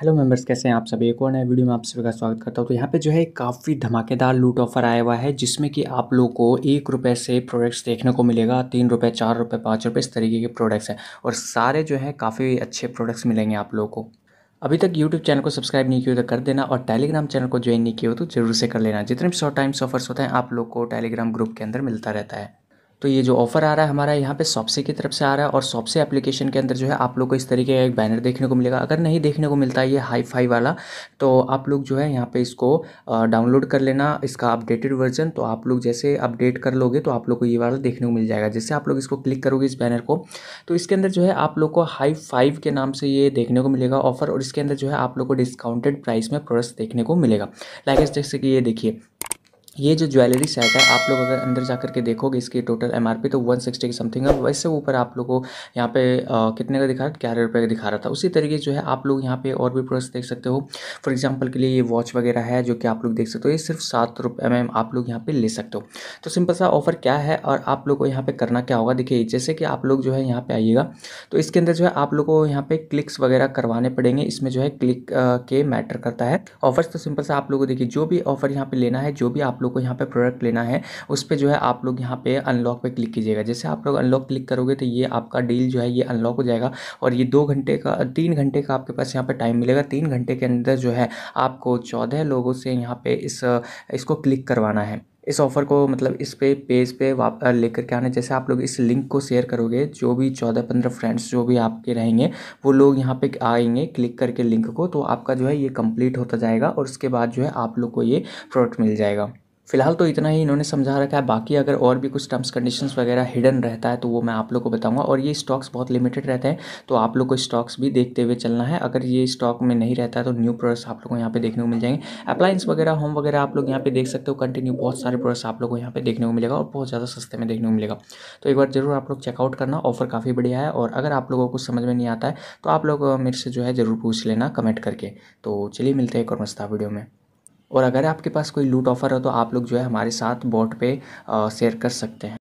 hello members कैसे हैं आप सभी एक और नए वीडियो में आप सभी का स्वागत करता हूँ तो यहाँ पे जो है काफ़ी धमाकेदार लूट ऑफर आया हुआ है जिसमें कि आप लोगों को एक रुपये से प्रोडक्ट्स देखने को मिलेगा तीन रुपये चार रुपये पाँच रुपये इस तरीके के प्रोडक्ट्स हैं और सारे जो है काफ़ी अच्छे प्रोडक्ट्स मिलेंगे आप लोगों को अभी तक यूट्यूब चैनल को सब्सक्राइब नहीं किया तो कर देना और टेलीग्राम चैनल को ज्वाइन नहीं किया हो तो जरूर से कर लेना जितने भी शॉर्ट टाइम्स ऑफर्स होते हैं आप लोग को टेलीग्राम ग्रुप के अंदर मिलता रहता है तो ये जो ऑफ़र आ रहा है हमारा यहाँ पे सॉप्से की तरफ से आ रहा है और सॉपसे एप्लीकेशन के अंदर जो है आप लोग को इस तरीके का एक बैनर देखने को मिलेगा अगर नहीं देखने को मिलता है ये हाई फाई वाला तो आप लोग जो है यहाँ पे इसको डाउनलोड कर लेना इसका अपडेटेड वर्जन तो आप लोग जैसे अपडेट कर लोगे तो आप लोग को ये वाला देखने को मिल जाएगा जैसे आप लोग इसको क्लिक करोगे इस बैनर को तो इसके अंदर जो है आप लोग को हाई फाइव के नाम से ये देखने को मिलेगा ऑफ़र और इसके अंदर जो है आप लोग को डिस्काउंटेड प्राइस में प्रोडक्ट्स देखने को मिलेगा लाइक जैसे कि ये देखिए ये जो ज्वेलरी सेट है आप लोग अगर अंदर जा करके देखोगे इसकी टोटल एम तो वन सिक्सटी समथिंग है वैसे ऊपर आप लोग को यहाँ पे आ, कितने का दिखा रहा ग्यारह रुपये का दिखा रहा था उसी तरीके जो है आप लोग यहाँ पे और भी प्रोडक्ट्स देख सकते हो फॉर एग्जाम्पल के लिए ये वॉच वगैरह है जो कि आप लोग देख सकते हो ये सिर्फ सात रुपये एम आप लोग यहाँ पर ले सकते हो तो सिंपल सा ऑफर क्या है और आप लोग को यहाँ पर करना क्या होगा देखिए जैसे कि आप लोग जो है यहाँ पर आइएगा तो इसके अंदर जो है आप लोग को यहाँ पर क्लिक्स वगैरह करवाने पड़ेंगे इसमें जो है क्लिक के मैटर करता है ऑफर्स तो सिंपल सा आप लोग को देखिए जो भी ऑफर यहाँ पर लेना है जो भी आप लोग लोग को यहाँ पे प्रोडक्ट लेना है उस पर जो है आप लोग यहाँ पे अनलॉक पे क्लिक कीजिएगा जैसे आप लोग अनलॉक क्लिक करोगे तो ये आपका डील जो है ये अनलॉक हो जाएगा और ये दो घंटे का तीन घंटे का आपके पास यहाँ पर टाइम मिलेगा तीन घंटे के अंदर जो है आपको चौदह लोगों से यहाँ पे इस इसको क्लिक करवाना है इस ऑफ़र को मतलब इस पे पेज पे वाप लेकर के आना जैसे आप लोग इस लिंक को शेयर करोगे जो भी चौदह पंद्रह फ्रेंड्स जो भी आपके रहेंगे वो लोग यहाँ पे आएंगे क्लिक करके लिंक को तो आपका जो है ये कंप्लीट होता जाएगा और उसके बाद जो है आप लोग को ये प्रोडक्ट मिल जाएगा फिलहाल तो इतना ही इन्होंने समझा रखा है बाकी अगर और भी कुछ टर्म्स कंडीशंस वगैरह हिडन रहता है तो वो मैं आप लोग को बताऊंगा और ये स्टॉक्स बहुत लिमिटेड रहते हैं तो आप लोग को स्टॉक्स भी देखते हुए चलना है अगर ये स्टॉक में नहीं रहता है तो न्यू प्रोडक्ट्स आप लोग को यहाँ पे देखने को मिल जाएंगे अप्लाइंस वगैरह होम वगैरह आप लोग यहाँ पे देख सकते हो कंटिन्यू बहुत सारे प्रोडक्ट्स आप लोग को यहाँ पे देखने को मिलेगा और बहुत ज़्यादा सस्ते में देखने को मिलेगा तो एक बार जरूर आप लोग चेकआउट करना ऑफर काफ़ी बढ़िया है और अगर आप लोगों को कुछ समझ में नहीं आता है तो आप लोग मेरे से जो है ज़रूर पूछ लेना कमेंट करके तो चलिए मिलते हैं एक और मस्ता वीडियो में और अगर आपके पास कोई लूट ऑफ़र हो तो आप लोग जो है हमारे साथ बॉट पे शेयर कर सकते हैं